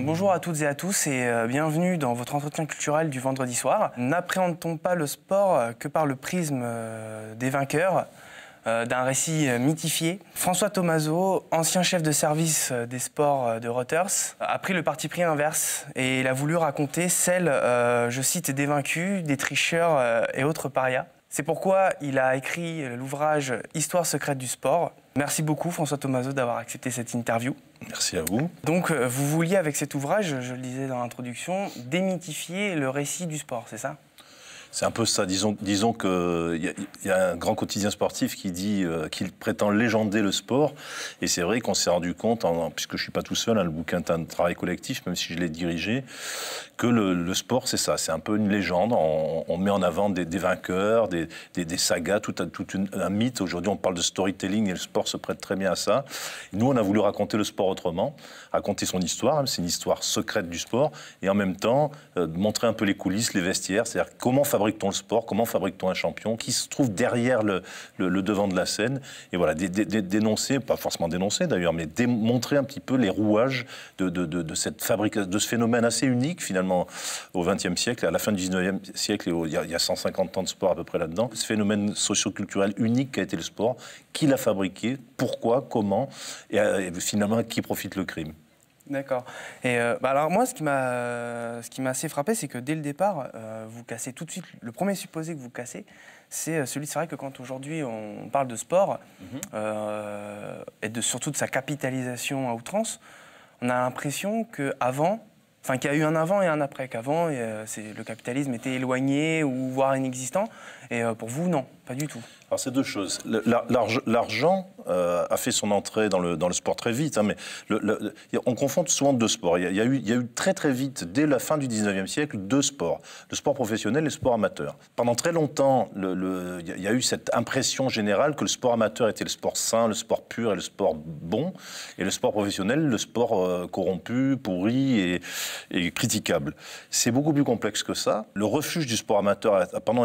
bonjour à toutes et à tous et euh, bienvenue dans votre entretien culturel du vendredi soir. N'appréhendons pas le sport euh, que par le prisme euh, des vainqueurs, d'un récit mythifié. François Tomaso, ancien chef de service des sports de Reuters, a pris le parti pris inverse et il a voulu raconter celle, je cite, des vaincus, des tricheurs et autres parias. C'est pourquoi il a écrit l'ouvrage Histoire secrète du sport. Merci beaucoup François Thomaso d'avoir accepté cette interview. Merci à vous. Donc euh, vous vouliez avec cet ouvrage, je le disais dans l'introduction, démythifier le récit du sport, c'est ça c'est un peu ça. Disons, disons qu'il y, y, a un grand quotidien sportif qui dit euh, qu'il prétend légender le sport. Et c'est vrai qu'on s'est rendu compte, en, puisque je ne suis pas tout seul, hein, le bouquin est un travail collectif, même si je l'ai dirigé, que le, sport, c'est ça. C'est un peu une légende. On, met en avant des, vainqueurs, des, des, sagas, tout, tout un mythe. Aujourd'hui, on parle de storytelling et le sport se prête très bien à ça. Nous, on a voulu raconter le sport autrement, raconter son histoire. Hein. c'est une histoire secrète du sport. Et en même temps, euh, montrer un peu les coulisses, les vestiaires. C'est-à-dire comment fabriquer fabrique-t-on le sport Comment fabrique-t-on un champion Qui se trouve derrière le, devant de la scène Et voilà, dénoncer, pas forcément dénoncer d'ailleurs, mais démontrer un petit peu les rouages de, cette de ce phénomène assez unique finalement au XXe siècle, à la fin du XIXe siècle, et il, y a, 150 ans de sport à peu près là-dedans. Ce phénomène socioculturel unique qu'a été le sport, qui l'a fabriqué, pourquoi, comment, euh, et, finalement qui profite le crime. D'accord. Et euh, bah alors moi, ce qui m'a, ce qui m'a assez frappé, c'est que dès le départ, euh, vous cassez tout de suite. Le premier supposé que vous cassez, c'est euh, celui. C'est vrai que quand aujourd'hui on parle de sport mhm. et de surtout de sa capitalisation à outrance, on a l'impression que avant, enfin qu'il y a eu un avant et un après. Qu'avant, le capitalisme était éloigné ou voire inexistant. Et pour vous, non, pas du tout. Alors, c'est deux choses. L'argent euh, a fait son entrée dans le, sport très vite, hein, mais on confond souvent deux sports. Il y, a, eu, très très vite, dès la fin du 19e siècle, deux sports. Le sport professionnel et le sport amateur. Pendant très longtemps, il y a eu cette impression générale que le sport amateur était le sport sain, le sport pur et le sport bon, et le sport professionnel, le sport euh, corrompu, pourri et, critiquable. C'est beaucoup plus complexe que ça. Le refuge du sport amateur a pendant,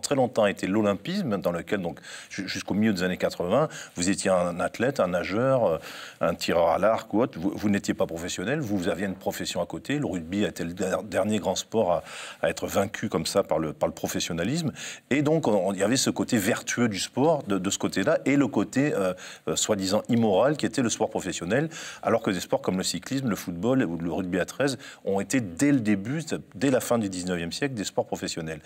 très longtemps été l'olympisme dans lequel, donc, jusqu'au milieu des années 80, vous étiez un athlète, un nageur, euh, un tireur à l'arc ou autre. Vous, n'étiez pas professionnel, vous aviez une profession à côté. Le rugby était le dernier grand sport à, être vaincu comme ça par le, par le professionnalisme. Et donc, il y avait ce côté vertueux du sport, de, ce côté-là, et le côté euh, euh, soi-disant immoral qui était le sport professionnel, alors que des sports comme le cyclisme, le football ou le rugby à 13 ont été dès le début, dès la fin du 19e siècle, des sports professionnels.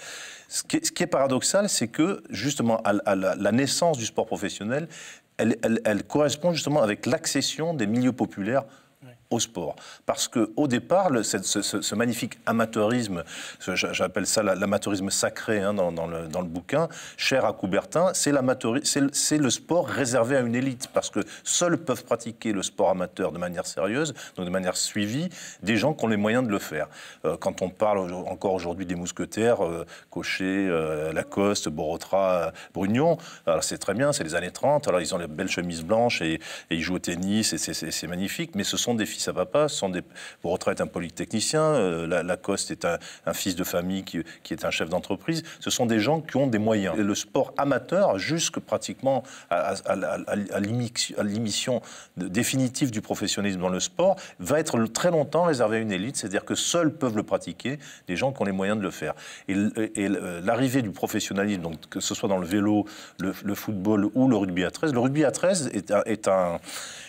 Ce ce qui est paradoxal, c'est que justement, à, la, naissance du sport professionnel, elle, correspond justement avec l'accession des milieux populaires au sport. Parce qu'au départ, le, ce, magnifique amateurisme, j'appelle ça l'amateurisme sacré hein, dans, le, bouquin, cher à Coubertin, c'est le sport réservé à une élite. Parce que seuls peuvent pratiquer le sport amateur de manière sérieuse, donc de manière suivie, des gens qui ont les moyens de le faire. Euh, quand on parle encore aujourd'hui des mousquetaires, euh, Cochet, euh, Lacoste, Borotra, Brugnon, alors c'est très bien, c'est les années 30, alors ils ont les belles chemises blanches et, et ils jouent au tennis, et c'est magnifique, mais ce sont des ça ça va pas. sont des... Euh, est un polytechnicien, Lacoste est un, fils de famille qui, qui est un chef d'entreprise. Ce sont des gens qui ont des moyens. Et le sport amateur, jusque pratiquement à, à, à, l'émission définitive du professionnalisme dans le sport, va être très longtemps réservé à une élite, c'est-à-dire que seuls peuvent le pratiquer des gens qui ont les moyens de le faire. Et, euh, l'arrivée du professionnalisme, donc, que ce soit dans le vélo, le, football ou le rugby à 13, le rugby à 13 est, est un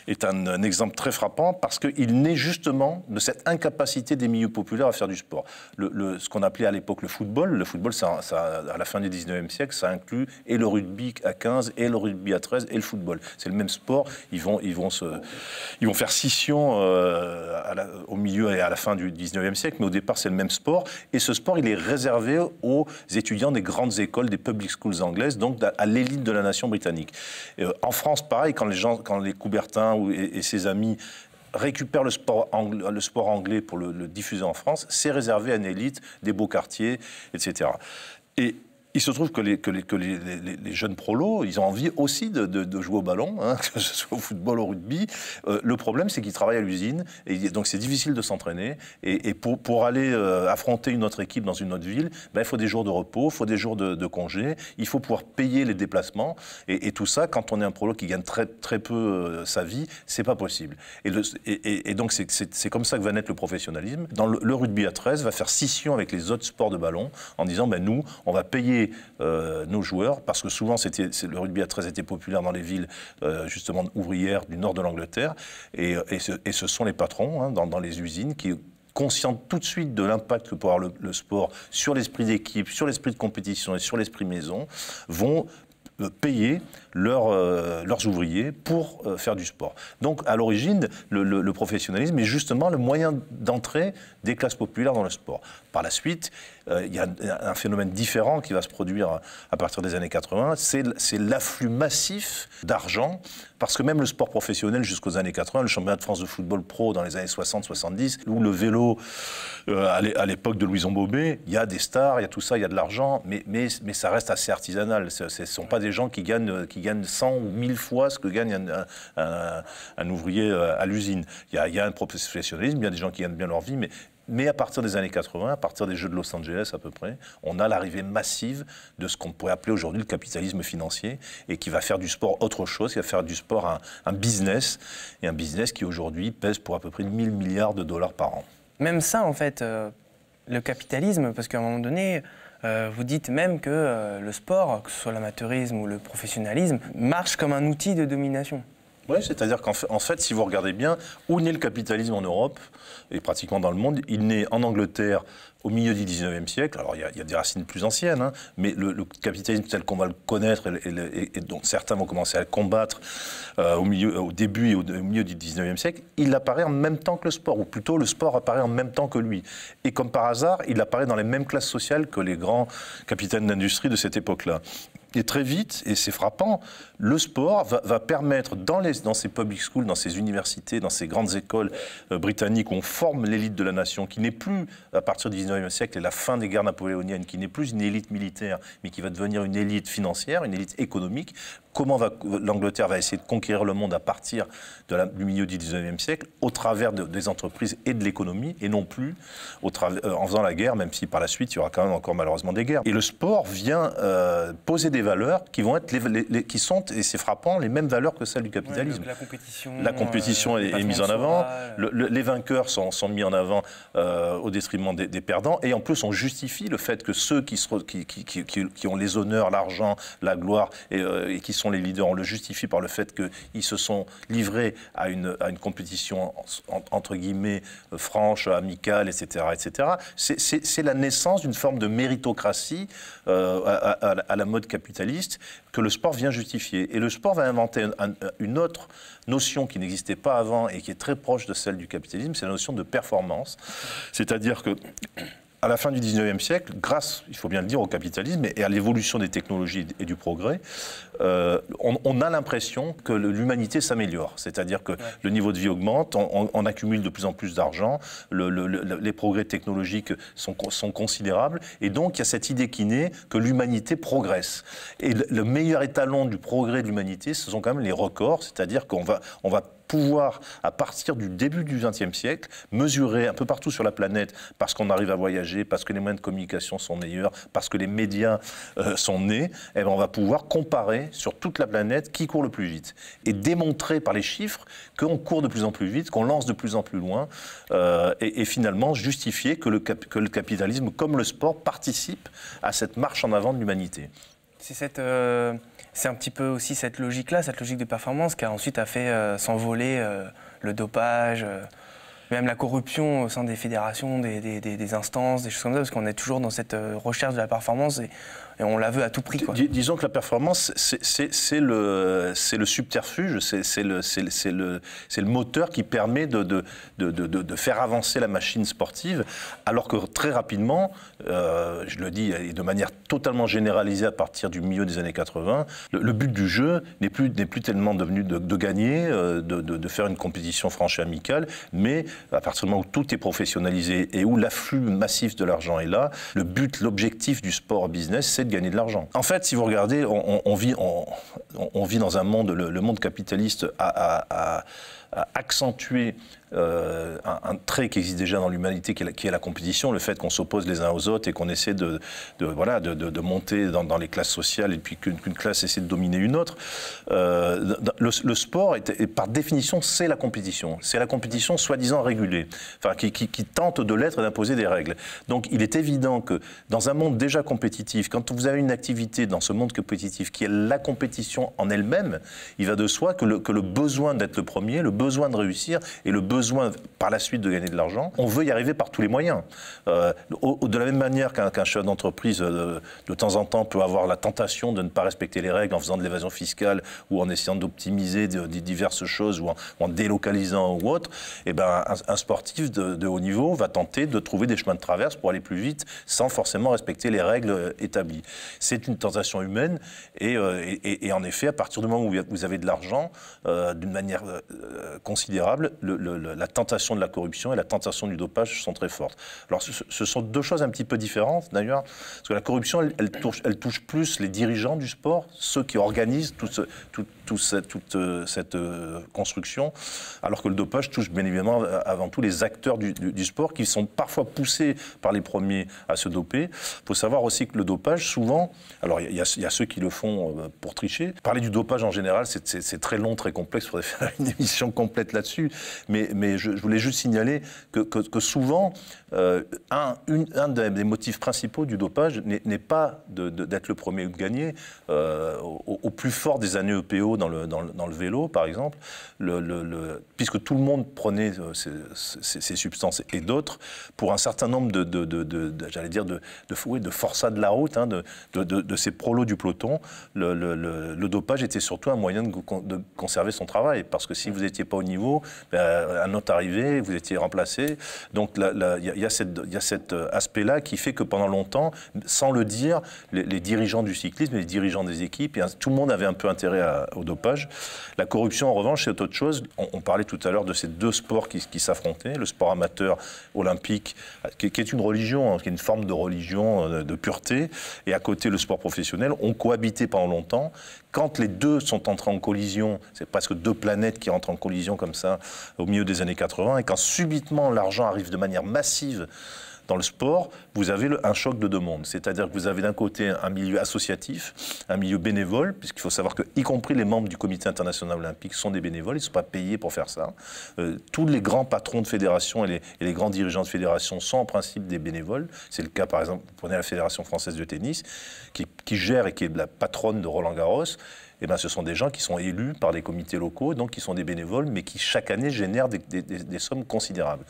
est un, exemple très frappant parce qu'il naît justement de cette incapacité des milieux populaires à faire du sport. Le, ce qu'on appelait à l'époque le football, le football, à la fin du 19e siècle, ça inclut et le rugby à 15, et le rugby à 13, et le football. C'est le même sport. Ils vont, ils vont, se, ils vont faire scission euh, au milieu et à la fin du 19e siècle, mais au départ, c'est le même sport. Et ce sport, il est réservé aux étudiants des grandes écoles, des public schools anglaises, donc à l'élite de la nation britannique. Euh, en France, pareil, quand les gens, quand les Coubertins et, ses amis récupèrent le sport, anglais, pour le, diffuser en France, c'est réservé à une élite des beaux quartiers, etc. Il se trouve que les, les, jeunes prolos, ils ont envie aussi de, jouer au ballon, hein, que ce soit au football, ou au rugby. Euh, le problème, c'est qu'ils travaillent à l'usine, et donc c'est difficile de s'entraîner. Et, pour, pour aller euh, affronter une autre équipe dans une autre ville, ben, il faut des jours de repos, il faut des jours de, de congé, il faut pouvoir payer les déplacements. Et, tout ça, quand on est un prolo qui gagne très, très peu euh, sa vie, c'est pas possible. Et, et donc, c'est comme ça que va naître le professionnalisme. Dans le, rugby à 13 va faire scission avec les autres sports de ballon en disant ben, nous, on va payer euh, nos joueurs, parce que souvent le rugby a très été populaire dans les villes euh, justement ouvrières du nord de l'Angleterre, et, euh, ce, sont les patrons hein, dans, les usines qui conscients tout de suite de l'impact que peut avoir le, le sport sur l'esprit d'équipe, sur l'esprit de compétition et sur l'esprit maison, vont payer leurs, euh, leurs ouvriers pour euh, faire du sport. Donc, à l'origine, le, professionnalisme est justement le moyen d'entrée des classes populaires dans le sport. Par la suite, euh, il y a un phénomène différent qui va se produire à partir des années 80, c'est l'afflux massif d'argent, parce que même le sport professionnel jusqu'aux années 80, le championnat de France de football pro dans les années 60-70, ou le vélo à l'époque de Louison Bobet, il y a des stars, il y a tout ça, il y a de l'argent, mais, mais, mais ça reste assez artisanal. Ce ne sont pas des gens qui gagnent gagne 100 ou 1000 fois ce que gagne un, ouvrier euh, à l'usine. Il, y a un professionnalisme, il y a des gens qui gagnent bien leur vie, mais mais à partir des années 80, à partir des Jeux de Los Angeles à peu près, on a l'arrivée massive de ce qu'on pourrait appeler aujourd'hui le capitalisme financier et qui va faire du sport autre chose, qui va faire du sport un, business, et un business qui aujourd'hui pèse pour à peu près 1000 milliards de dollars par an. Même ça, en fait, euh, le capitalisme, parce qu'à un moment donné, euh, vous dites même que euh, le sport, que ce soit l'amateurisme ou le professionnalisme, marche comme un outil de domination. Oui, c'est-à-dire qu'en fait, si vous regardez bien, où naît le capitalisme en Europe et pratiquement dans le monde, il naît en Angleterre au milieu du 19e siècle. Alors il y, a, des racines plus anciennes, hein, mais le, capitalisme tel qu'on va le connaître et, dont certains vont commencer à le combattre euh, au, milieu, au début et au, milieu du 19e siècle, il apparaît en même temps que le sport, ou plutôt le sport apparaît en même temps que lui. Et comme par hasard, il apparaît dans les mêmes classes sociales que les grands capitaines d'industrie de cette époque-là. Et très vite, et c'est frappant, le sport va, permettre dans, dans ces public schools, dans ces universités, dans ces grandes écoles euh, britanniques, où on forme l'élite de la nation, qui n'est plus, à partir du 19e siècle et la fin des guerres napoléoniennes, qui n'est plus une élite militaire, mais qui va devenir une élite financière, une élite économique. Comment l'Angleterre va essayer de conquérir le monde à partir de la, du milieu du 19e siècle, au travers des entreprises et de l'économie, et non plus au euh, en faisant la guerre, même si par la suite, il y aura quand même encore malheureusement des guerres. Et le sport vient euh, poser des valeurs qui, vont être les, qui sont et c'est frappant, les mêmes valeurs que celles du capitalisme. la compétition, la compétition euh, est, mise en avant, euh. les vainqueurs sont, mis en avant euh, au détriment des, perdants, et en plus on justifie le fait que ceux qui, qui, ont les honneurs, l'argent, la gloire, et, qui sont les leaders, on le justifie par le fait qu'ils se sont livrés à une, à une compétition entre guillemets franche, amicale, etc. etc. C'est la naissance d'une forme de méritocratie à la mode capitaliste que le sport vient justifier. Et le sport va inventer une autre notion qui n'existait pas avant et qui est très proche de celle du capitalisme, c'est la notion de performance. C'est-à-dire que à la fin du 19e siècle, grâce, il faut bien le dire, au capitalisme et à l'évolution des technologies et du progrès, euh, on, a l'impression que l'humanité s'améliore. C'est-à-dire que le niveau de vie augmente, on, accumule de plus en plus d'argent, les progrès technologiques sont, considérables, et donc il y a cette idée qui naît que l'humanité progresse. Et le, meilleur étalon du progrès de l'humanité, ce sont quand même les records, c'est-à-dire qu'on va, on va pouvoir, à partir du début du XXe siècle, mesurer un peu partout sur la planète, parce qu'on arrive à voyager, parce que les moyens de communication sont meilleurs, parce que les médias euh, sont nés, eh bien, on va pouvoir comparer sur toute la planète qui court le plus vite. Et mm. démontrer par les chiffres qu'on court de plus en plus vite, qu'on lance de plus en plus loin, euh, et, finalement justifier que le, capitalisme, comme le sport, participe à cette marche en avant de l'humanité. C'est cette... Euh, c'est un petit peu aussi cette logique-là, cette logique de performance qui a ensuite a fait euh, s'envoler euh, le dopage, euh, même la corruption au sein des fédérations, des, instances, des choses comme ça, parce qu'on est toujours dans cette recherche de la performance et et on la veut à tout prix. disons que la performance, c'est le, le subterfuge, c'est le, le, le, moteur qui permet de, de, faire avancer la machine sportive, alors que très rapidement, euh, je le dis de manière totalement généralisée à partir du milieu des années 80, le, but du jeu n'est plus, plus tellement devenu de, gagner, euh, de, faire une compétition franche et amicale, mais à partir du moment où tout est professionnalisé et où l'afflux massif de l'argent est là, le but, l'objectif du sport business, c'est de gagner de l'argent. En fait, si vous regardez, on, vit, on, vit dans un monde, le, monde capitaliste à a accentué euh, un, trait qui existe déjà dans l'humanité, qui, est la compétition, le fait qu'on s'oppose les uns aux autres et qu'on essaie de, voilà, de, de, monter dans, les classes sociales et puis qu'une classe essaie de dominer une autre. Euh, le, sport, est, par définition, c'est la compétition. C'est la compétition soi-disant régulée, enfin, qui, qui, tente de l'être et d'imposer des règles. Donc il est évident que dans un monde déjà compétitif, quand vous avez une activité dans ce monde compétitif qui est la compétition en elle-même, il va de soi que le, que le besoin d'être le premier, le besoin de réussir et le besoin besoin par la suite de gagner de l'argent, on veut y arriver par tous les moyens. Euh, de la même manière qu'un chef d'entreprise euh, de temps en temps peut avoir la tentation de ne pas respecter les règles en faisant de l'évasion fiscale ou en essayant d'optimiser des diverses choses ou en, délocalisant ou autre, et eh ben, un, sportif de, haut niveau va tenter de trouver des chemins de traverse pour aller plus vite sans forcément respecter les règles euh, établies. C'est une tentation humaine et, en effet, à partir du moment où vous avez de l'argent, d'une manière considérable, le la tentation de la corruption et la tentation du dopage sont très fortes. Alors, ce, sont deux choses un petit peu différentes, d'ailleurs, parce que la corruption, elle, touche, elle touche plus les dirigeants du sport, ceux qui organisent tout ce, tout, toute euh, cette euh, construction, alors que le dopage touche bien évidemment avant tout les acteurs du, sport qui sont parfois poussés par les premiers à se doper. Il faut savoir aussi que le dopage, souvent, alors il y, a ceux qui le font euh, pour tricher. Parler du dopage en général, c'est très long, très complexe, il faudrait faire une émission complète là-dessus, mais, mais je, voulais juste signaler que, que, souvent, un, des motifs principaux du dopage n'est pas d'être le premier ou de gagner. au, au, plus fort des années EPO, dans le, dans dans le vélo par exemple, le, puisque tout le monde prenait euh, ces, substances et d'autres, pour un certain nombre de, de, de j'allais dire, de, de, forçats de la route, hein, de, ces prolos du peloton, le, dopage était surtout un moyen de, conserver son travail, parce que si vous n'étiez pas au niveau, ben, un autre arrivait, vous étiez remplacé. Donc il y, y, a cet euh, aspect-là qui fait que pendant longtemps, sans le dire, les, dirigeants du cyclisme, les dirigeants des équipes, tout le monde avait un peu intérêt à, au dopage. La corruption, en revanche, c'est autre chose. On, parlait tout à l'heure de ces deux sports qui, s'affrontaient, le sport amateur olympique, qui, est une religion, hein, qui est une forme de religion euh, de, pureté, et à côté le sport professionnel, ont cohabité pendant longtemps. Quand les deux sont entrés en collision, c'est presque deux planètes qui rentrent en collision comme ça au milieu des années 80, et quand subitement l'argent arrive de manière massive dans le sport, vous avez un choc de deux mondes. C'est-à-dire que vous avez d'un côté un milieu associatif, un milieu bénévole, puisqu'il faut savoir que, y compris les membres du Comité international olympique, sont des bénévoles, ils ne sont pas payés pour faire ça. Euh, tous les grands patrons de fédérations et les, grands dirigeants de fédérations sont en principe des bénévoles. C'est le cas, par exemple, vous prenez la Fédération française de tennis, qui, gère et qui est la patronne de Roland Garros. Eh bien, ce sont des gens qui sont élus par les comités locaux, donc qui sont des bénévoles, mais qui chaque année génèrent des, des sommes considérables.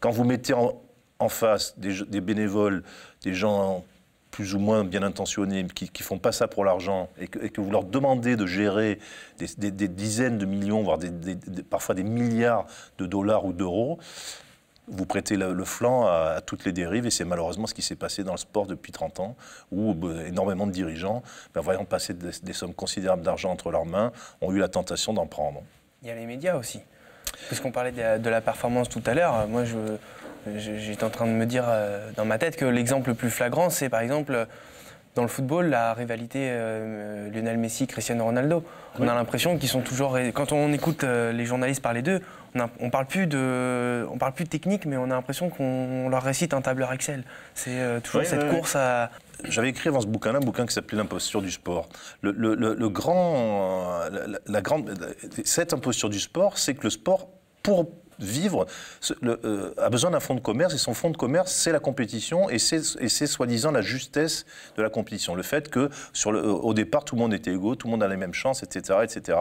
Quand vous mettez en, en face des, bénévoles, des gens plus ou moins bien intentionnés, qui ne font pas ça pour l'argent, et, que, vous leur demandez de gérer des, dizaines de millions, voire des, parfois des milliards de dollars ou d'euros, vous prêtez le, flanc à, toutes les dérives, et c'est malheureusement ce qui s'est passé dans le sport depuis 30 ans, où euh, énormément de dirigeants, ben, voyant passer des, sommes considérables d'argent entre leurs mains, ont eu la tentation d'en prendre. Il y a les médias aussi. Puisqu'on parlait de, de, la performance tout à l'heure, moi je, j'étais en train de me dire euh, dans ma tête que l'exemple le plus flagrant, c'est par exemple dans le football la rivalité euh, euh, Lionel Messi Cristiano Ronaldo. On a l'impression qu'ils sont toujours quand on écoute les journalistes parler d'eux, on, on parle plus de on parle plus de technique mais on a l'impression qu'on leur récite un tableur Excel. C'est toujours cette course à j'avais écrit dans ce bouquin un bouquin qui s'appelait L'imposture du sport. Le, grand, la, grande, cette imposture du sport, c'est que le sport, pour vivre le, euh, a besoin d'un fonds de commerce et son fonds de commerce, c'est la compétition et c'est soi-disant la justesse de la compétition. Le fait que sur le, euh, au départ, tout le monde était égaux, tout le monde a les mêmes chances, etc. etc.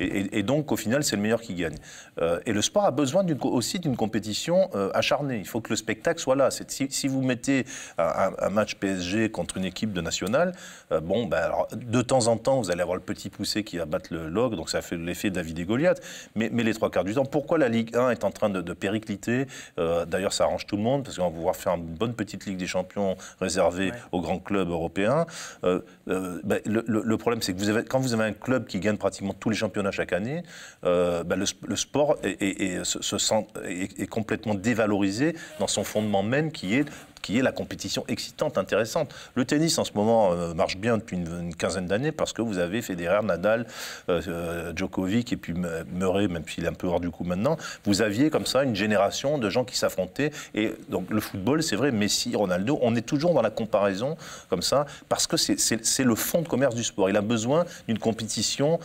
Et, donc, au final, c'est le meilleur qui gagne. Euh, et le sport a besoin aussi d'une compétition acharnée. Il faut que le spectacle soit là. Si, si, vous mettez un, match PSG contre une équipe de nationale, bon, ben, alors, de temps en temps, vous allez avoir le petit poussé qui va battre le log, donc ça fait l'effet David et Goliath. Mais, mais les trois quarts du temps, pourquoi la Ligue 1 est en train de, péricliter. Euh, d'ailleurs, ça arrange tout le monde parce qu'on va pouvoir faire une bonne petite Ligue des Champions réservée aux grands clubs européens. Euh, euh, ben, le, problème, c'est que vous avez, quand vous avez un club qui gagne pratiquement tous les championnats chaque année, ben, le, sport est, complètement dévalorisé dans son fondement même qui est qui est la compétition excitante, intéressante. Le tennis en ce moment euh, marche bien depuis une, quinzaine d'années parce que vous avez Federer, Nadal, euh, euh, Djokovic et puis Murray, même s'il est un peu hors du coup maintenant. Vous aviez comme ça une génération de gens qui s'affrontaient. Et donc le football, c'est vrai, Messi, Ronaldo, on est toujours dans la comparaison comme ça parce que c'est le fond de commerce du sport. Il a besoin d'une compétition.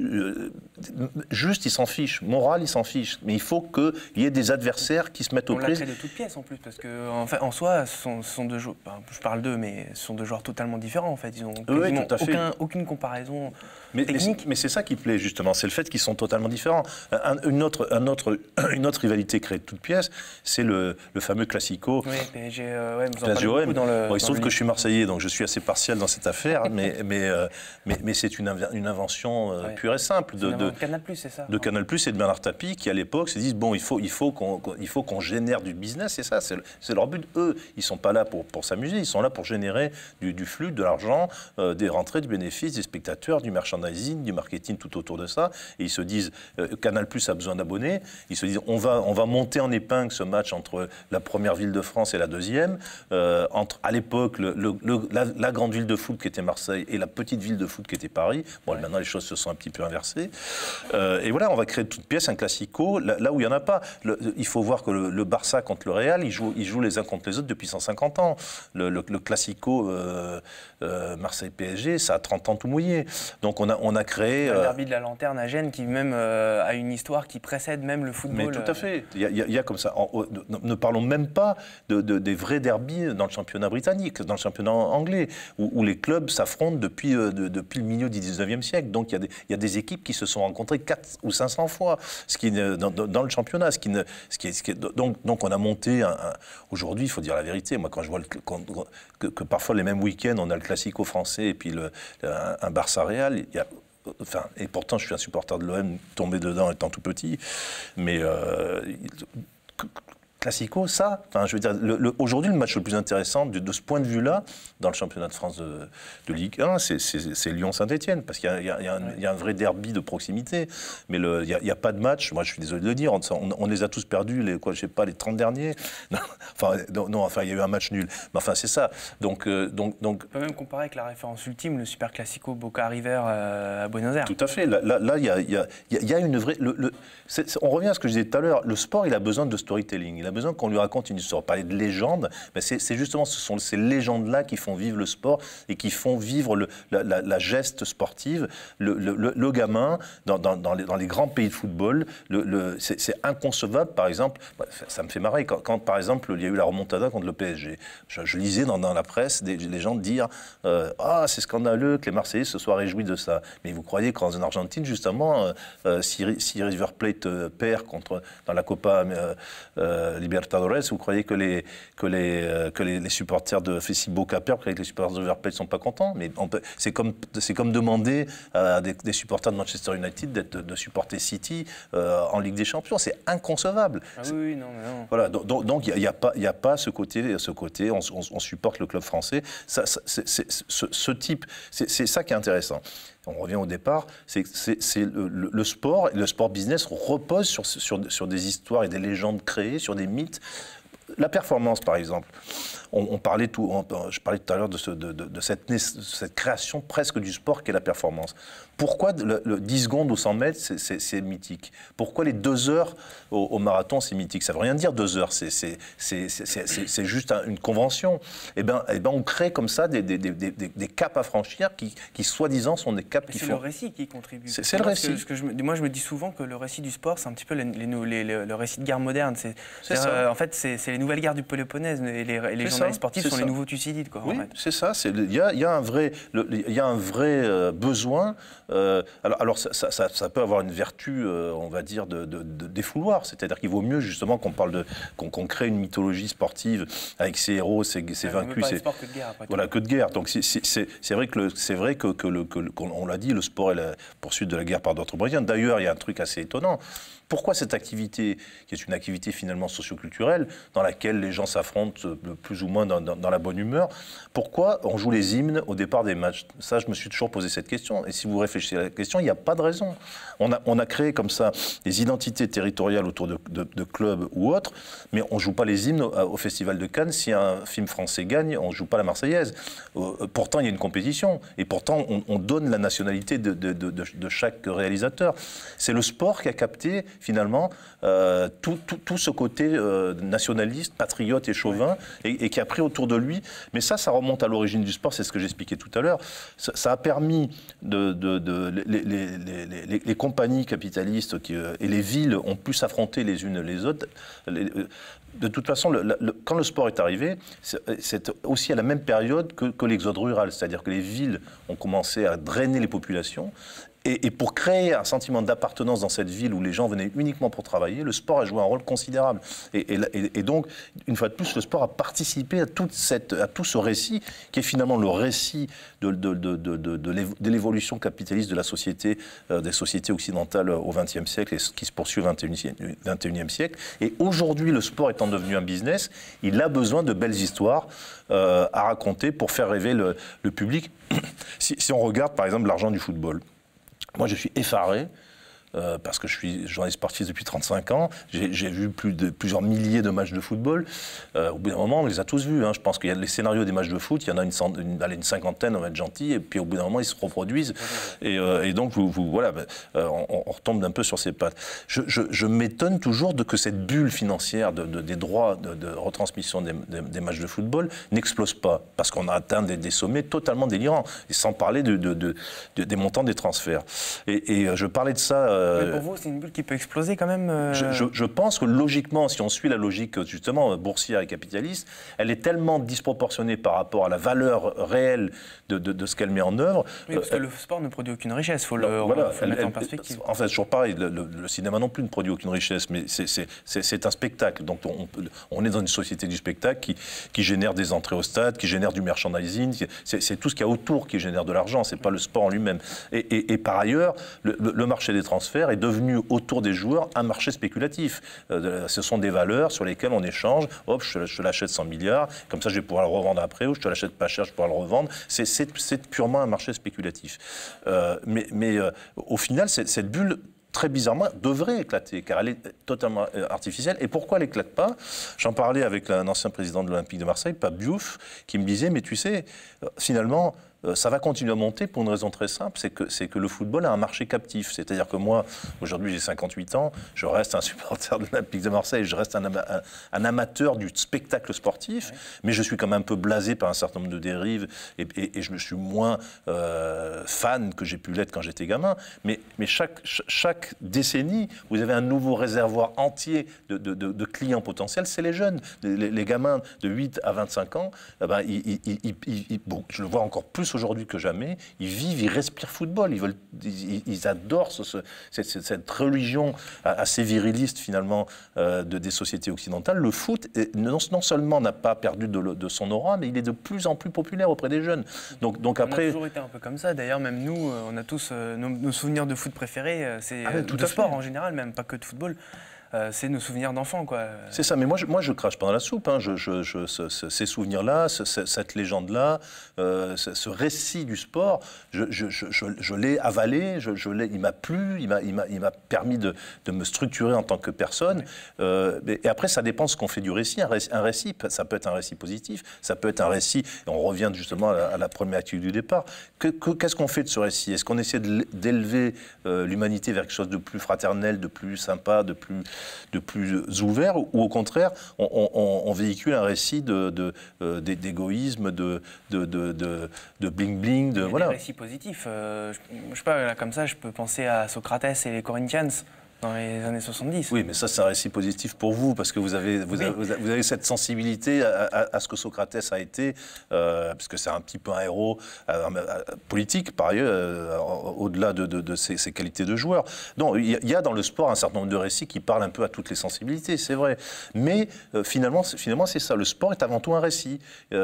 Euh, juste, ils s'en fichent. Moral, ils s'en fichent. Mais il faut qu'il y ait des adversaires qui se mettent au prises. On de toutes pièces en plus, parce que en, en soi, ce sont, deux joueurs. je parle d'eux, mais ce sont deux joueurs totalement différents en fait. Ils n'ont aucune comparaison mais, technique. Mais, c'est ça qui plaît justement, c'est le fait qu'ils sont totalement différents. une autre, un autre, une autre rivalité créée de toutes pièces, c'est le, fameux classico. Oui, euh, en beaucoup dans le. il se trouve que je suis marseillais, donc je suis assez partiel dans cette affaire, mais mais euh, mais, c'est une, invention pure simple. De, de, Canal+, c'est ça De Canal+, et de Bernard Tapie, qui à l'époque se disent, bon, il faut, il faut qu'on génère du business, et ça, c'est leur but. Eux, ils ne sont pas là pour, pour s'amuser, ils sont là pour générer du, flux, de l'argent, euh, des rentrées, du bénéfice, des spectateurs, du merchandising, du marketing, tout autour de ça. Et ils se disent, euh, canal Canal+, a besoin d'abonnés, ils se disent, on va, on va monter en épingle ce match entre la première ville de France et la deuxième, euh, entre, à l'époque, la, grande ville de foot qui était Marseille et la petite ville de foot qui était Paris. Bon, maintenant, les choses se sont un petit inversé. Euh, et voilà, on va créer toute pièce, un classico là, où il n'y en a pas. il faut voir que le, Barça contre le Real, ils jouent, ils les uns contre les autres depuis 150 ans. Le, le classico euh, euh, Marseille-PSG, ça a 30 ans tout mouillé. Donc on a, on a créé. Le derby de la lanterne à Gênes qui même a une histoire qui précède même le football. Mais tout à fait. Il y, a, comme ça. ne parlons même pas de, des vrais derbys dans le championnat britannique, dans le championnat anglais, où, les clubs s'affrontent depuis, depuis le milieu du 19e siècle. Donc il y a des, des équipes qui se sont rencontrées 4 ou 500 fois ce qui, dans, dans, le championnat. Ce qui ce qui, donc, donc on a monté, aujourd'hui, il faut dire la vérité, moi quand je vois que, parfois les mêmes week-ends, on a le classico français et puis le, un, Barça-Real, il y a Enfin, et pourtant, je suis un supporter de l'OM, tombé dedans étant tout petit. Mais euh, Classico, ça, enfin, je veux dire, aujourd'hui, le match le plus intéressant de, de ce point de vue-là, dans le championnat de France de, Ligue 1, c'est Lyon-Saint-Etienne, parce qu'il y, a un vrai derby de proximité. Mais il n'y a, pas de match, moi je suis désolé de le dire, on, les a tous perdus, les, quoi, je sais pas, les 30 derniers. Non, enfin, non, enfin, il y a eu un match nul. Mais enfin, c'est ça. Donc, donc, donc... On peut même comparer avec la référence ultime, le Super Classico Boca-River à Buenos Aires. Tout à fait. Là, il y, a, une vraie. Le, on revient à ce que je disais tout à l'heure, le sport, il a besoin de storytelling. Il a besoin qu'on lui raconte une histoire. Parler de légende, mais c'est justement ce sont ces légendes-là qui font vivre le sport et qui font vivre le, la, geste sportive. Le, gamin, dans, dans, les, grands pays de football, c'est inconcevable, par exemple, bah, ça, me fait marrer, quand, par exemple il y a eu la remontada contre le PSG, je, lisais dans, la presse des, gens dire euh, Ah, c'est scandaleux que les Marseillais se soient réjouis de ça. Mais vous croyez qu'en Argentine, justement, euh, euh, si, si, River Plate perd contre, dans la Copa Libertadores, vous croyez que les, que les, euh, que les, supporters de Boca peur que les supporters de Verpel ne sont pas contents Mais c'est comme, comme demander à des, supporters de Manchester United de, de supporter City euh, en Ligue des Champions. C'est inconcevable. Ah oui, non, mais non. Voilà, donc il n'y a, a, pas ce côté, ce côté on, supporte le club français. Ça, ce, type, c'est ça qui est intéressant on revient au départ, c'est le, le, le, sport, le sport business repose sur, sur, des histoires et des légendes créées, sur des mythes. La performance, par exemple. On, parlait tout, je parlais tout à l'heure de, cette, cette création presque du sport qu'est la performance. Pourquoi le, 10 secondes ou 100 mètres, c'est mythique Pourquoi les 2 heures au, marathon, c'est mythique Ça ne veut rien dire 2 heures, c'est juste une convention. Eh bien, eh ben, on crée comme ça des, des, caps à franchir qui, qui soi-disant, sont des caps qui font... C'est le récit qui contribue. C'est le récit. moi, je me dis souvent que le récit du sport, c'est un petit peu les, le récit de guerre moderne. C'est euh, en fait, c'est les nouvelles guerres du Péloponnèse. Et les, journalistes sportifs sont les nouveaux Thucydides. oui, c'est ça. Il y a, un vrai, un vrai euh, besoin euh, alors, alors ça, peut avoir une vertu, euh, on va dire, de, défouloir. C'est-à-dire qu'il vaut mieux justement qu'on parle de, qu'on crée une mythologie sportive avec ses héros, ses, vaincus. C'est que de guerre. Après, voilà, que de guerre. Donc c'est vrai que c'est vrai que, on l'a dit, le sport est la poursuite de la guerre par d'autres moyens. D'ailleurs, il y a un truc assez étonnant. Pourquoi cette activité, qui est une activité finalement socioculturelle, dans laquelle les gens s'affrontent plus ou moins dans, la bonne humeur, pourquoi on joue les hymnes au départ des matchs Ça, je me suis toujours posé cette question. Et si vous réfléchissez à la question, il n'y a pas de raison. On a, on a créé comme ça des identités territoriales autour de, clubs ou autres, mais on ne joue pas les hymnes au, Festival de Cannes. Si un film français gagne, on ne joue pas la Marseillaise. Euh, euh, pourtant, il y a une compétition. Et pourtant, on, donne la nationalité de, de chaque réalisateur. C'est le sport qui a capté finalement, euh, tout, ce côté euh, nationaliste, patriote et chauvin, et, qui a pris autour de lui. Mais ça, ça remonte à l'origine du sport, c'est ce que j'expliquais tout à l'heure. Ça, a permis de, les, compagnies capitalistes qui, euh, et les villes ont pu s'affronter les unes les autres. de toute façon, quand le sport est arrivé, c'est aussi à la même période que, que l'exode rural, c'est-à-dire que les villes ont commencé à drainer les populations et, pour créer un sentiment d'appartenance dans cette ville où les gens venaient uniquement pour travailler, le sport a joué un rôle considérable. Et, donc, une fois de plus, le sport a participé à, à tout ce récit qui est finalement le récit de, l'évolution capitaliste de la société, euh, des sociétés occidentales euh, au XXe siècle et qui se poursuit au XXIe siècle. Et aujourd'hui, le sport étant devenu un business, il a besoin de belles histoires euh, à raconter pour faire rêver le, public. si on regarde, par exemple, l'argent du football. Moi, je suis effaré euh, parce que je suis journaliste sportif depuis 35 ans, j'ai vu plus de, plusieurs milliers de matchs de football. Euh, au bout d'un moment, on les a tous vus. Hein. Je pense qu'il y a les scénarios des matchs de foot, il y en a une, une, cinquantaine, on va être gentil, et puis au bout d'un moment, ils se reproduisent. Et, euh, donc, vous, vous voilà, ben, on, retombe un peu sur ses pattes. Je, m'étonne toujours de que cette bulle financière de, des droits de, retransmission des, matchs de football n'explose pas, parce qu'on a atteint des, sommets totalement délirants, et sans parler des montants des transferts. et je parlais de ça euh, – Mais pour vous, c'est une bulle qui peut exploser quand même euh. je, pense que logiquement, si on suit la logique justement boursière et capitaliste, elle est tellement disproportionnée par rapport à la valeur réelle de, ce qu'elle met en œuvre. Oui, parce que euh, le sport ne produit aucune richesse, il faut le, mettre en perspective. En fait, toujours pareil, le, cinéma non plus ne produit aucune richesse, mais c'est un spectacle. Donc on, on, est dans une société du spectacle qui, génère des entrées au stade, qui génère du merchandising, c'est tout ce qu'il y a autour qui génère de l'argent, c'est pas le sport en lui-même. Et, et par ailleurs, le marché des transferts, est devenu autour des joueurs un marché spéculatif. Euh, ce sont des valeurs sur lesquelles on échange. Hop, je, te l'achète 100 milliards, comme ça je vais pouvoir le revendre après, ou je te l'achète pas cher, je pourrai le revendre. C'est purement un marché spéculatif. Euh, mais, mais euh, au final, cette bulle très bizarrement, devrait éclater, car elle est totalement artificielle. Et pourquoi elle n'éclate pas J'en parlais avec un ancien président de l'Olympique de Marseille, Pape Diouf, qui me disait, mais tu sais, finalement, euh, ça va continuer à monter pour une raison très simple, c'est que, c'est que le football a un marché captif. C'est-à-dire que moi, aujourd'hui, j'ai 58 ans, je reste un supporter de l'Olympique de Marseille, je reste un, amateur du spectacle sportif, mais je suis quand même un peu blasé par un certain nombre de dérives et, je me suis moins euh, fan que j'ai pu l'être quand j'étais gamin. Mais, mais chaque, chaque décennie, vous avez un nouveau réservoir entier de, clients potentiels, c'est les jeunes. Les, gamins de 8 à 25 ans, eh ben, je le vois encore plus aujourd'hui que jamais, ils vivent, ils respirent football, ils, veulent, ils, adorent cette, religion assez viriliste finalement euh, de, des sociétés occidentales. Le foot non, seulement n'a pas perdu de, de, son aura, mais il est de plus en plus populaire auprès des jeunes. Donc, donc après... a toujours été un peu comme ça, d'ailleurs même nous, euh, on a tous euh, nos, souvenirs de foot préférés, c'est ah tout de sport en général, même pas que de football. Euh, c'est nos souvenirs d'enfants. C'est ça, mais moi je, moi, je crache pas dans la soupe. Hein. Je, ces souvenirs-là, cette légende-là, euh, ce, récit du sport, je, l'ai avalé, je, il m'a plu, il m'a permis de, de, me structurer en tant que personne. Euh, et après, ça dépend de ce qu'on fait du récit. Un, récit. ça peut être un récit positif, ça peut être un récit, on revient justement à la, première attitude du départ. Qu'est-ce qu'on fait de ce récit Est-ce qu'on essaie d'élever l'humanité vers quelque chose de plus fraternel, de plus sympa, de plus de plus ouvert ou au contraire, on, véhicule un récit euh, d'égoïsme, de, de, de, bling-bling de, voilà. Un récit positif. Euh, je, sais pas, comme ça, je peux penser à Socrates et les Corinthians dans les années 70. Oui, mais ça, c'est un récit positif pour vous, parce que vous avez, vous, avez, cette sensibilité à, ce que Socrate a été, euh, parce que c'est un petit peu un héros euh, euh, politique, par ailleurs, au-delà de, de, ses, qualités de joueur. Non, il y, a dans le sport un certain nombre de récits qui parlent un peu à toutes les sensibilités, c'est vrai. Mais finalement, finalement, c'est ça. Le sport est avant tout un récit.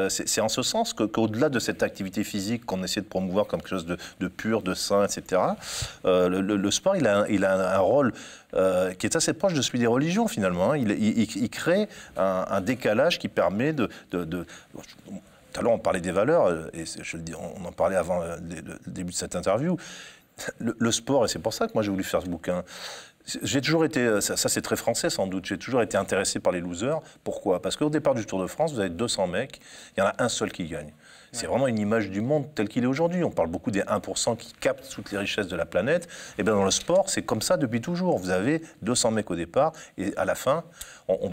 c'est en ce sens qu'au-delà de cette activité physique qu'on essaie de promouvoir comme quelque chose de, pur, de sain, etc., le, sport, il a, il a un rôle euh, qui est assez proche de celui des religions finalement. Hein. Il, crée un, décalage qui permet de, de, tout à l'heure, on parlait des valeurs, euh, et je le dis, on en parlait avant euh, le, début de cette interview. Le, sport, et c'est pour ça que moi j'ai voulu faire ce bouquin. J'ai toujours été, ça c'est très français sans doute, j'ai toujours été intéressé par les losers. Pourquoi Parce qu'au départ du Tour de France, vous avez 200 mecs, il y en a un seul qui gagne. C'est vraiment une image du monde tel qu'il est aujourd'hui. On parle beaucoup des 1% qui captent toutes les richesses de la planète. Et eh bien dans le sport, c'est comme ça depuis toujours. Vous avez 200 mecs au départ et à la fin,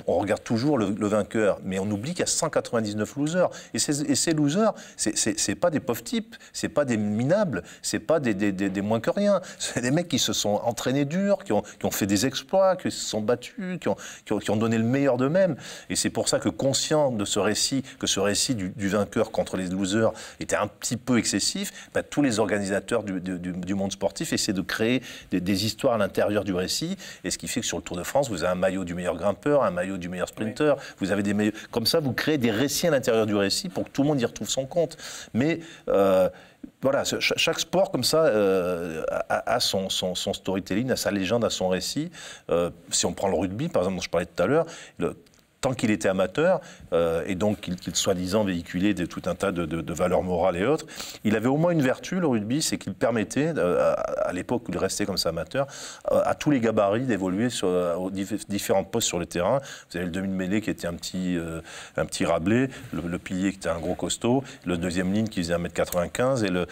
on, regarde toujours le, vainqueur, mais on oublie qu'il y a 199 losers. Et ces, et ce losers, c'est pas des pauvres types, c'est pas des minables, c'est pas des, des, moins que rien. C'est des mecs qui se sont entraînés dur, qui ont, fait des exploits, qui se sont battus, qui ont, donné le meilleur d'eux-mêmes. Et c'est pour ça que conscient de ce récit, que ce récit du, vainqueur contre les losers était un petit peu excessif, bah, tous les organisateurs du, monde sportif essaient de créer des, des histoires à l'intérieur du récit. Et ce qui fait que sur le Tour de France, vous avez un maillot du meilleur grimpeur, un maillot du meilleur sprinter, vous avez des Comme ça, vous créez des récits à l'intérieur du récit pour que tout le monde y retrouve son compte. Mais. Euh, voilà, chaque sport comme ça euh, a, son, son, son, storytelling, a sa légende, a son récit. Euh, si on prend le rugby, par exemple, dont je parlais tout à l'heure, tant qu'il était amateur, euh, et donc qu'il soit soi-disant véhiculait tout un tas de, valeurs morales et autres, il avait au moins une vertu, le rugby, c'est qu'il permettait, euh, à, l'époque où il restait comme ça amateur, euh, à tous les gabarits d'évoluer aux différents postes sur le terrain. Vous avez le demi-mêlée qui était un petit, un petit rablé, le, pilier qui était un gros costaud, le deuxième ligne qui faisait 1m95, et, le,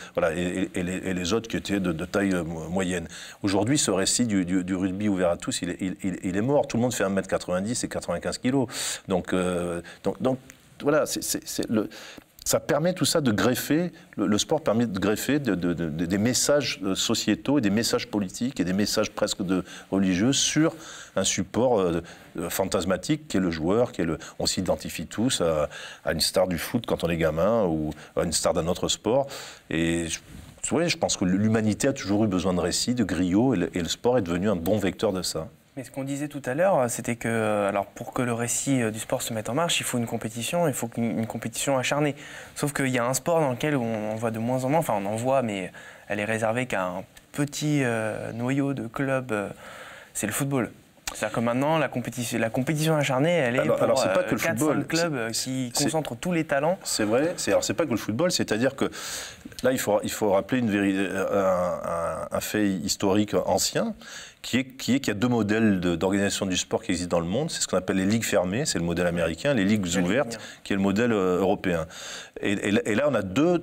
et, les, autres qui étaient de, taille moyenne. Aujourd'hui, ce récit du, rugby ouvert à tous, il, est mort. Tout le monde fait 1m90 et 95 kilos. Euh, donc, donc, voilà, ça permet tout ça de greffer, le, sport permet de greffer des messages euh, sociétaux et des messages politiques et des messages presque de religieux sur un support euh, fantasmatique qui est le joueur, qui est le, on s'identifie tous à, une star du foot quand on est gamin ou à une star d'un autre sport. Et voyez, je pense que l'humanité a toujours eu besoin de récits, de griots et le sport est devenu un bon vecteur de ça. Mais ce qu'on disait tout à l'heure, c'était que alors pour que le récit euh, du sport se mette en marche, il faut une compétition, il faut une, compétition acharnée. Sauf qu'il y a un sport dans lequel on voit de moins en moins, enfin on en voit, mais elle est réservée qu'à un petit euh, noyau de clubs, euh, c'est le football. C'est-à-dire que maintenant, la compétition, la compétition acharnée, elle est alors, pour alors pas que le 4, football, clubs qui concentrent tous les talents. C'est vrai. alors c'est pas que le football. C'est-à-dire que là, il faut il faut rappeler une vérité, un, un fait historique ancien qui est qu'il y a deux modèles d'organisation du sport qui existent dans le monde. C'est ce qu'on appelle les ligues fermées, c'est le modèle américain, les ligues ouvertes, qui est le modèle euh, européen. et, là, on a deux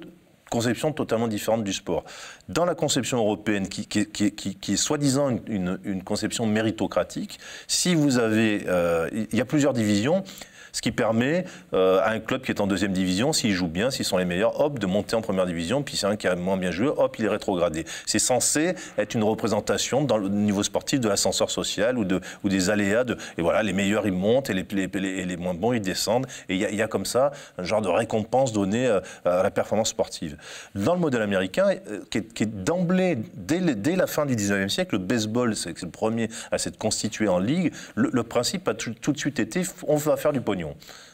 conceptions totalement différentes du sport. Dans la conception européenne, qui, est soi-disant une, conception méritocratique, si vous avez... Euh, il y a plusieurs divisions. Ce qui permet euh, à un club qui est en deuxième division, s'il joue bien, s'ils sont les meilleurs, hop, de monter en première division. Puis c'est un qui a moins bien joué, hop, il est rétrogradé. C'est censé être une représentation dans le niveau sportif de l'ascenseur social ou, de, ou des aléas. De, et voilà, les meilleurs, ils montent et les, les, moins bons, ils descendent. Et il y, a comme ça un genre de récompense donnée euh, à la performance sportive. Dans le modèle américain, euh, qui est, d'emblée, dès, la fin du 19e siècle, le baseball, c'est le premier à s'être constitué en ligue, le, principe a tout, de suite été on va faire du pognon.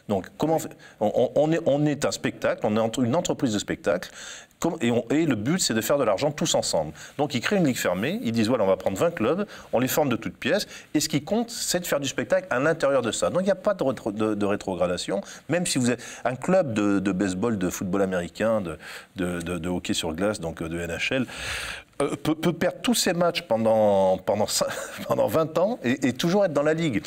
Donc, comment on, est, un spectacle, on est une entreprise de spectacle, et, on, le but, c'est de faire de l'argent tous ensemble. Donc, ils créent une ligue fermée, ils disent voilà, on va prendre 20 clubs, on les forme de toutes pièces, et ce qui compte, c'est de faire du spectacle à l'intérieur de ça. Donc, il n'y a pas de, rétrogradation, même si vous êtes un club de baseball, de football américain, de, hockey sur glace, donc euh, de NHL, euh, peut, perdre tous ses matchs pendant, pendant, pendant 20 ans et, toujours être dans la Ligue.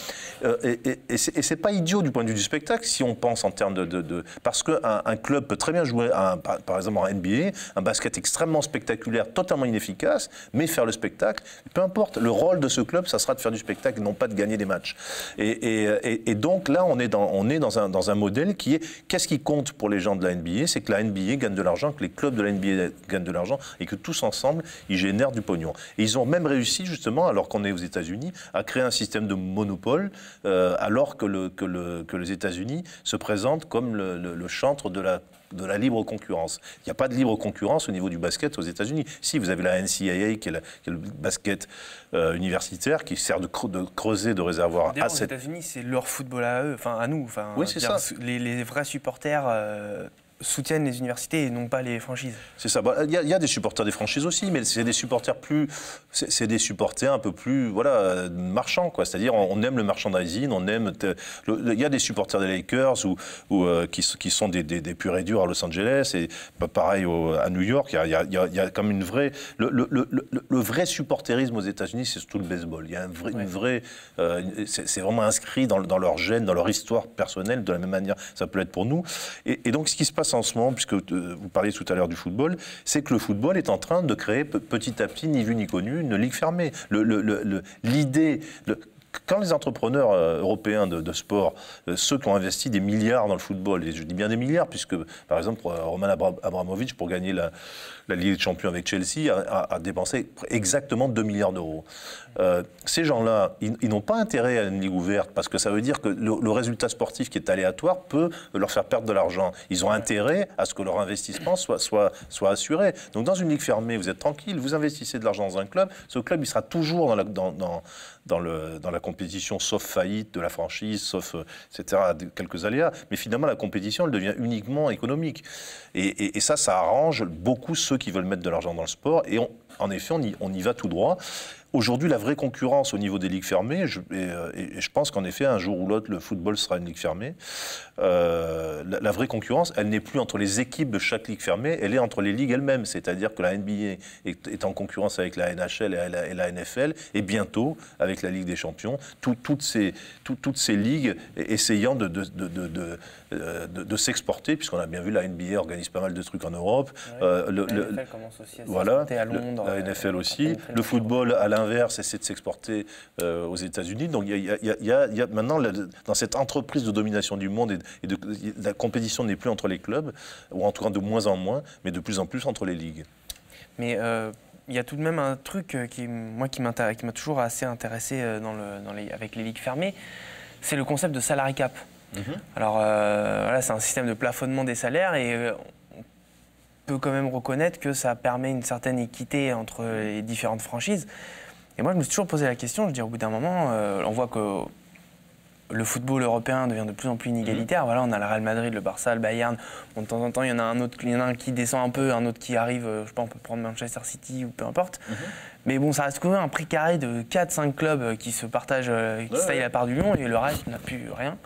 Euh, et, et, et c'est pas idiot du point de vue du spectacle si on pense en termes de... parce qu'un un club peut très bien jouer, un, par exemple en NBA, un basket extrêmement spectaculaire, totalement inefficace, mais faire le spectacle, peu importe. Le rôle de ce club, ça sera de faire du spectacle, non pas de gagner des matchs. Et, donc là, on est, dans, on est dans, un, dans un modèle qui est... Qu'est-ce qui compte pour les gens de la NBA C'est que la NBA gagne de l'argent, que les clubs de la NBA gagnent de l'argent et que tous ensemble, ils génèrent du pognon. Et ils ont même réussi, justement, alors qu'on est aux États-Unis, à créer un système de monopole, euh, alors que, le, que, les États-Unis se présentent comme le, chantre de la de la libre concurrence. Il n'y a pas de libre concurrence au niveau du basket aux États-Unis. Si, vous avez la NCAA, qui est, le basket euh, universitaire, qui sert de, de creuser, de réservoir à Aux États-Unis, c'est leur football à eux, enfin à nous. Enfin, oui, c'est ça. Les, vrais supporters. Euh, soutiennent les universités et non pas les franchises. C'est ça. Bah, il y, a des supporters des franchises aussi, mais c'est des supporters plus, c'est des supporters un peu plus, voilà, marchands quoi. C'est-à-dire, on, aime le merchandising, on aime. Il y a des supporters des Lakers ou, ou euh, qui, sont des, des, et durs à Los Angeles et pas pareil à New York. Il y, a, comme une vraie, le, vrai supporterisme aux États-Unis, c'est surtout le baseball. Il y a un vrai, une vraie, euh, c'est vraiment inscrit dans, leur gène, dans leur histoire personnelle, de la même manière, ça peut l'être pour nous. et donc, ce qui se passe puisque euh, vous parliez tout à l'heure du football, c'est que le football est en train de créer petit à petit, ni vu ni connu, une ligue fermée. L'idée... Le, quand les entrepreneurs euh, européens de, de, sport, euh, ceux qui ont investi des milliards dans le football, et je dis bien des milliards, puisque par exemple Roman Abramovich, pour gagner la, la Ligue des Champions avec Chelsea, a, dépensé exactement 2 milliards d'euros. Euh, ces gens-là, ils, n'ont pas intérêt à une ligue ouverte parce que ça veut dire que le, résultat sportif qui est aléatoire peut leur faire perdre de l'argent. Ils ont intérêt à ce que leur investissement soit, soit, soit assuré. Donc dans une ligue fermée, vous êtes tranquille, vous investissez de l'argent dans un club, ce club il sera toujours dans la, dans, dans, le, dans la compétition, sauf faillite de la franchise, sauf euh, etc., quelques aléas. Mais finalement, la compétition, elle devient uniquement économique. Et, et ça, ça arrange beaucoup ceux qui veulent mettre de l'argent dans le sport. Et en effet, on y va tout droit. Aujourd'hui, la vraie concurrence au niveau des ligues fermées, je, euh, et, je pense qu'en effet, un jour ou l'autre, le football sera une ligue fermée, euh, la, vraie concurrence, elle n'est plus entre les équipes de chaque ligue fermée, elle est entre les ligues elles-mêmes. C'est-à-dire que la NBA est, en concurrence avec la NHL et la, NFL, et bientôt avec la Ligue des Champions, toutes, ces, toutes ces ligues essayant euh, de, de, s'exporter, puisqu'on a bien vu, la NBA organise pas mal de trucs en Europe. le, la commence aussi à voilà, à Londres. la NFL aussi. Le football à la l'inverse, essaie de s'exporter euh, aux États-Unis. Donc il y, a, maintenant, dans cette entreprise de domination du monde, et, de, la compétition n'est plus entre les clubs, ou en tout cas de moins en moins, mais de plus en plus entre les ligues. Mais euh, il y a tout de même un truc euh, qui, moi, qui m'a toujours assez intéressé dans le, dans avec les ligues fermées, c'est le concept de salary cap. Mhm. Alors voilà, c'est un système de plafonnement des salaires et on peut quand même reconnaître que ça permet une certaine équité entre les différentes franchises. Et moi, je me suis toujours posé la question, je dis, dire, au bout d'un moment, euh, on voit que le football européen devient de plus en plus inégalitaire. Mm. Voilà, on a le Real Madrid, le Barça, le Bayern. de temps en temps, il y en a un autre, il y qui descend un peu, un autre qui arrive. Euh, je sais pas, on peut prendre Manchester City ou peu importe. Mm-hmm. Mais bon, ça reste quand même un prix carré de 4-5 clubs euh, qui se partagent, qui la part du lion et le reste n'a plus rien.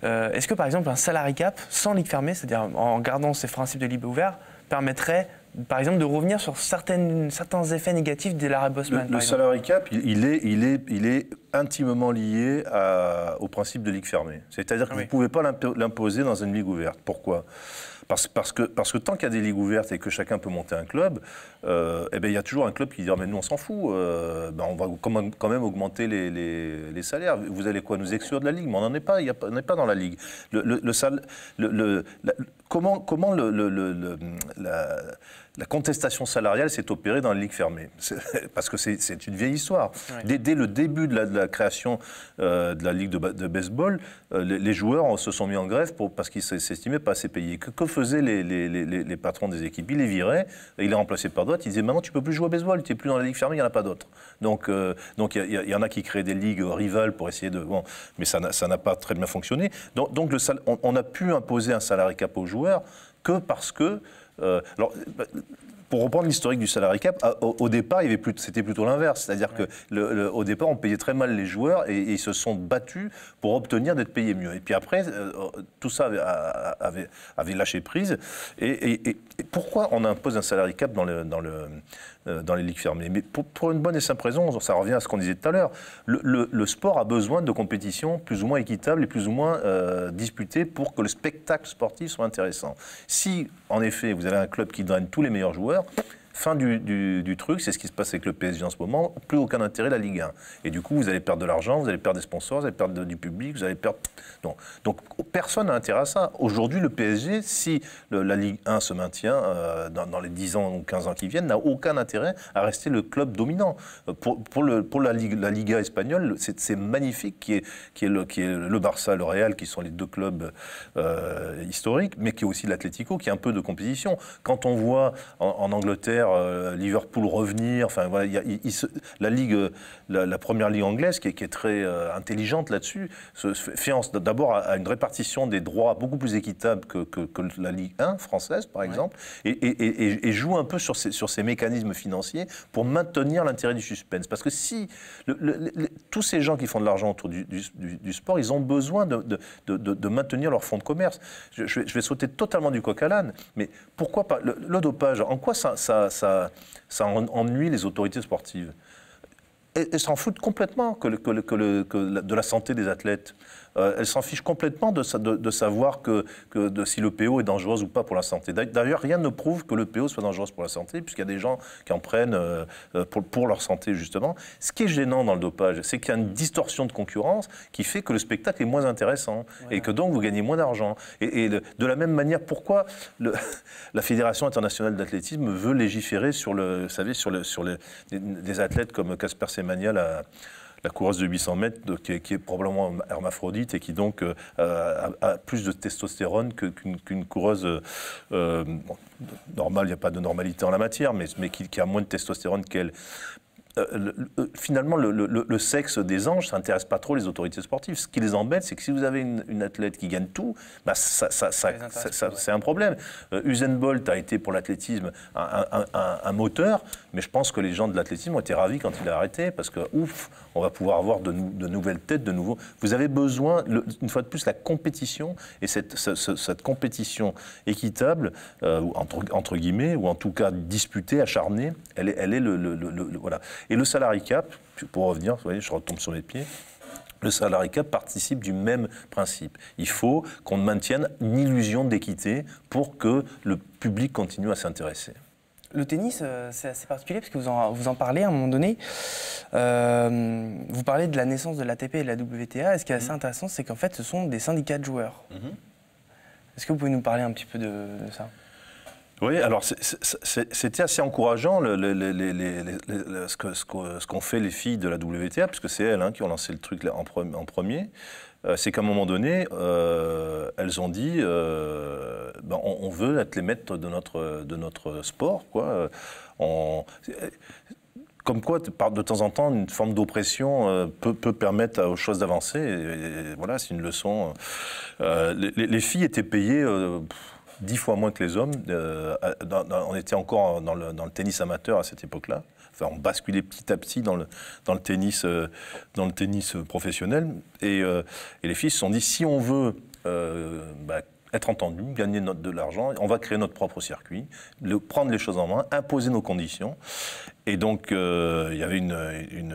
Est-ce que par exemple un salary cap sans ligue fermée, c'est-à-dire en gardant ces principes de libre ouvert, permettrait par exemple, de revenir sur certaines, certains effets négatifs de l'arrêt Bosman. Le, salary cap, il, est, intimement lié au principe de ligue fermée. C'est-à-dire que vous ne pouvez pas l'imposer dans une ligue ouverte. Pourquoi parce, que, tant qu'il y a des ligues ouvertes et que chacun peut monter un club, euh, eh ben, il y a toujours un club qui dit ah, mais nous on s'en fout, euh, ben, on va quand même, augmenter les, salaires. Vous allez quoi nous exclure de la ligue Mais on n'en est pas, n'est pas dans la ligue. Le, comment le, la, la contestation salariale s'est opérée dans les ligues fermées, parce que c'est une vieille histoire. Dès, le début de la, création euh, de la ligue de, baseball, euh, les, joueurs se sont mis en grève parce qu'ils s'estimaient pas assez payés. Que, que faisaient les, patrons des équipes Ils les viraient, ils les remplaçaient par d'autres. Ils disaient maintenant tu peux plus jouer au baseball, tu es plus dans la ligue fermée, il n'y en a pas d'autres. Donc euh, il donc y, y, en a qui créaient des ligues rivales pour essayer de... mais ça n'a pas très bien fonctionné. Donc, on, on, a pu imposer un salarié cap aux joueurs que parce que euh, alors, pour reprendre l'historique du salary cap, au, départ, c'était plutôt l'inverse. C'est-à-dire qu'au que au départ, on payait très mal les joueurs et, ils se sont battus pour obtenir d'être payés mieux. Et puis après, euh, tout ça avait, avait, lâché prise. Et, pourquoi on impose un salary cap dans le, dans le, euh, dans les ligues fermées. Mais pour, une bonne et simple raison, ça revient à ce qu'on disait tout à l'heure, le, sport a besoin de compétitions plus ou moins équitables et plus ou moins euh, disputées pour que le spectacle sportif soit intéressant. Si, en effet, vous avez un club qui donne tous les meilleurs joueurs, Fin du, truc, c'est ce qui se passe avec le PSG en ce moment, plus aucun intérêt la Ligue 1. Et du coup, vous allez perdre de l'argent, vous allez perdre des sponsors, vous allez perdre du public, vous allez perdre... Non. Donc personne n'a intérêt à ça. Aujourd'hui, le PSG, si la Ligue 1 se maintient euh, dans, les 10 ans ou 15 ans qui viennent, n'a aucun intérêt à rester le club dominant. Euh, pour, pour, le, pour la, Ligue, la Liga espagnole, c'est magnifique qui est, qui est, le, qui est le Barça, le Real, qui sont les deux clubs euh, historiques, mais qui est aussi l'Atlético, qui a un peu de compétition. Quand on voit en Angleterre, euh, Liverpool revenir. Enfin, voilà, la Ligue euh, la, première ligue anglaise, qui est, très euh, intelligente là-dessus, se, fiance d'abord à, une répartition des droits beaucoup plus équitable que, la Ligue 1 française, par exemple, et, joue un peu sur ces, mécanismes financiers pour maintenir l'intérêt du suspense. Parce que si tous ces gens qui font de l'argent autour du, sport, ils ont besoin de, maintenir leur fonds de commerce. Je, vais, sauter totalement du coq à l'âne, mais pourquoi pas le, dopage En quoi ça ennuie les autorités sportives s'en foutent complètement de la santé des athlètes. Euh, elle s'en fiche complètement de, savoir que, que de, si est dangereuse ou pas pour la santé. D'ailleurs, rien ne prouve que le PO soit dangereuse pour la santé, puisqu'il y a des gens qui en prennent euh, euh, pour, leur santé, justement. Ce qui est gênant dans le dopage, c'est qu'il y a une distorsion de concurrence qui fait que le spectacle est moins intéressant et que donc vous gagnez moins d'argent. Et, de, la même manière, pourquoi la Fédération internationale d'athlétisme veut légiférer sur, le, athlètes comme Casper Semanial la coureuse de 800 mètres qui, est, probablement hermaphrodite et qui donc euh, a, plus de testostérone qu'une coureuse euh, euh, normale, il n'y a pas de normalité en la matière, mais, mais qui, a moins de testostérone qu'elle. finalement, le, sexe des anges, ça n'intéresse pas trop les autorités sportives. Ce qui les embête, c'est que si vous avez une, athlète qui gagne tout, bah c'est un problème. Usain Bolt a été pour l'athlétisme un, un, moteur, mais je pense que les gens de l'athlétisme ont été ravis quand il a arrêté, parce que, ouf, on va pouvoir avoir de, de nouvelles têtes, de nouveaux. Vous avez besoin, une fois de plus, la compétition et cette, cette compétition équitable, euh, entre, entre, guillemets, ou en tout cas disputée, acharnée, elle est, elle est le, voilà. Et le salarié cap, pour revenir, vous voyez, je retombe sur mes pieds. Le salarié cap participe du même principe. Il faut qu'on maintienne une illusion d'équité pour que le public continue à s'intéresser. Le tennis, euh, c'est assez particulier parce que vous en, parlez à un moment donné. Euh, vous parlez de la naissance de l'ATP et de la WTA. ce qui est assez mhm. intéressant, c'est qu'en fait, ce sont des syndicats de joueurs. Mhm. Est-ce que vous pouvez nous parler un petit peu de, ça oui, alors c'était assez encourageant ce qu'ont fait les filles de la WTA, puisque c'est elles hein, qui ont lancé le truc en, premier. Euh, c'est qu'à un moment donné, euh, elles ont dit euh, ben, on, veut être les maîtres de notre, de notre sport. Quoi. On, comme quoi, de temps en temps, une forme d'oppression peut, peut, permettre aux choses d'avancer. voilà, c'est une leçon. les, filles étaient payées. dix fois moins que les hommes. on était encore dans le tennis amateur à cette époque-là on basculait petit à petit dans le, dans le, tennis, euh, dans le tennis professionnel. Euh, et, les filles se sont dit, si on veut euh, bah, être entendu, gagner de l'argent, on va créer notre propre circuit, prendre les choses en main, imposer nos conditions. Et donc, il y avait une,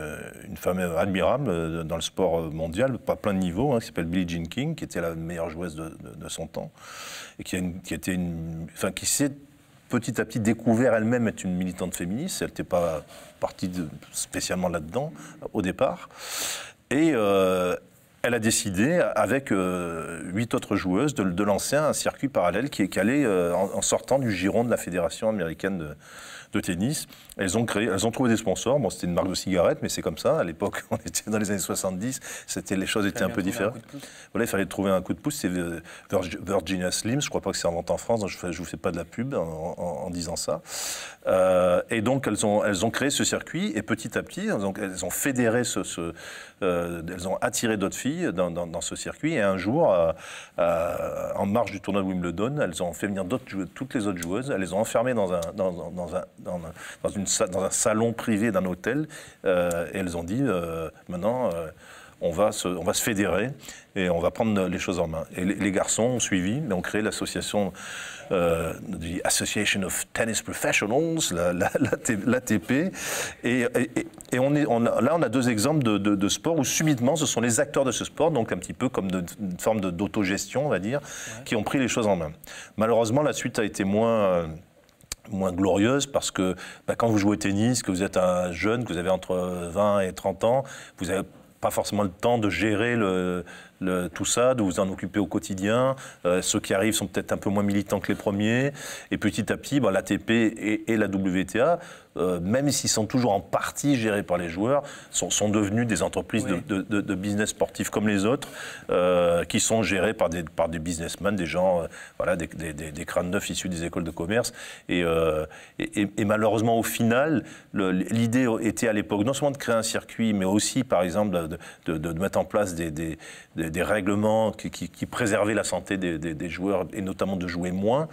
femme admirable dans le sport mondial, pas plein de niveaux, hein, qui s'appelle Billie Jean King, qui était la meilleure joueuse de, son temps, et qui, qui, était une, enfin, qui s'est petit à petit découvert elle-même être une militante féministe. Elle n'était pas partie spécialement là-dedans au départ. Et euh, elle a décidé, avec euh, huit autres joueuses, de, lancer un circuit parallèle qui est calé euh, en, sortant du giron de la Fédération américaine de, de tennis. Elles ont, créé, elles ont trouvé des sponsors. Bon, c'était une marque de cigarettes, mais c'est comme ça. À l'époque, on était dans les années 70, c'était, les choses étaient un peu différentes. voilà, il fallait trouver un coup de pouce. C'est euh, Virginia Slims, je crois pas que c'est inventé en France, je ne vous fais pas de la pub en, disant ça. Euh, et donc, elles ont, elles ont créé ce circuit, et petit à petit, elles ont, elles ont fédéré ce. Euh, elles ont attiré d'autres filles dans, dans, ce circuit, et un jour, en marge du tournoi de Wimbledon, elles ont fait venir d'autres, toutes les autres joueuses, elles les ont enfermées dans un, dans, dans un dans, dans un salon privé d'un hôtel. Euh, et elles ont dit, euh, maintenant, euh, on, va se, on va se fédérer et on va prendre les choses en main. Et les, garçons ont suivi, mais ont créé l'association euh, Association of Tennis Professionals, l'ATP. La, la, et, et, on est, on là, on a deux exemples de, de, sport où subitement, ce sont les acteurs de ce sport, donc un petit peu comme de, une forme d'autogestion, on va dire, qui ont pris les choses en main. Malheureusement, la suite a été moins moins glorieuse parce que bah, quand vous jouez au tennis, que vous êtes un jeune, que vous avez entre 20 et 30 ans, vous n'avez pas forcément le temps de gérer le, tout ça, de vous en occuper au quotidien. Euh, ceux qui arrivent sont peut-être un peu moins militants que les premiers. Et petit à petit, bah, l'ATP et la WTA euh, même s'ils sont toujours en partie gérés par les joueurs, sont, devenus des entreprises de, business sportifs comme les autres, euh, qui sont gérées par des, par des businessmen, des gens, euh, voilà, des, des, crânes neufs issus des écoles de commerce. Et, et, malheureusement, au final, l'idée était à l'époque non seulement de créer un circuit, mais aussi, par exemple, de, mettre en place des, règlements qui, qui, préservaient la santé des, joueurs, et notamment de jouer moins.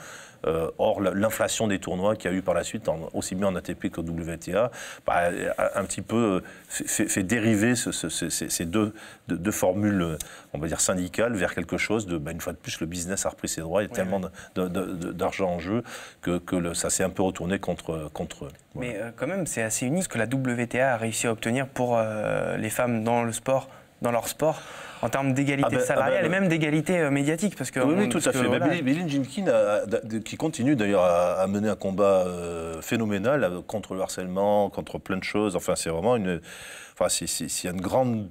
Euh, or, l'inflation des tournois qui a eu par la suite, aussi bien en ATP qu'en WTA, bah, un petit peu euh, fait, dériver ces, deux, formules, euh, on va dire, syndicales vers quelque chose de, bah, une fois de plus, le business a repris ses droits, il y a tellement d'argent en jeu que, ça s'est un peu retourné contre, eux. Mais quand même, c'est assez unique ce que la WTA a réussi à obtenir pour les femmes dans le sport dans leur sport en termes d'égalité ah ben, ah ben, salariale et même d'égalité euh, médiatique. Parce que oui, oui euh, tout à fait. Mais qui continue d'ailleurs à, mener un combat euh, phénoménal contre le harcèlement, contre plein de choses. Enfin, c'est vraiment une. Enfin, c'est, une grande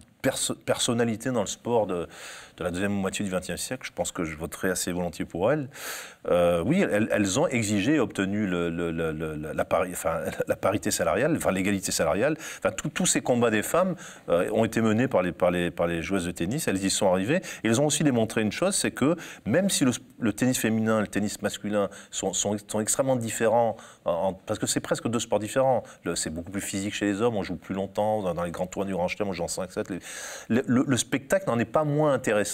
personnalité dans le sport de, de la deuxième moitié du XXe siècle. Je pense que je voterai assez volontiers pour euh, elles. oui, elles, ont exigé et obtenu la, enfin, la, parité salariale, enfin l'égalité salariale. Enfin, tous ces combats des femmes euh, ont été menés par les, par, par les joueuses de tennis. Elles y sont arrivées. Et elles ont aussi démontré une chose, c'est que même si le, tennis féminin et le tennis masculin sont, sont, extrêmement différents, parce que c'est presque deux sports différents. C'est beaucoup plus physique chez les hommes, on joue plus longtemps, dans les grands tournois du Grand on joue en 5-7. le spectacle n'en est pas moins intéressant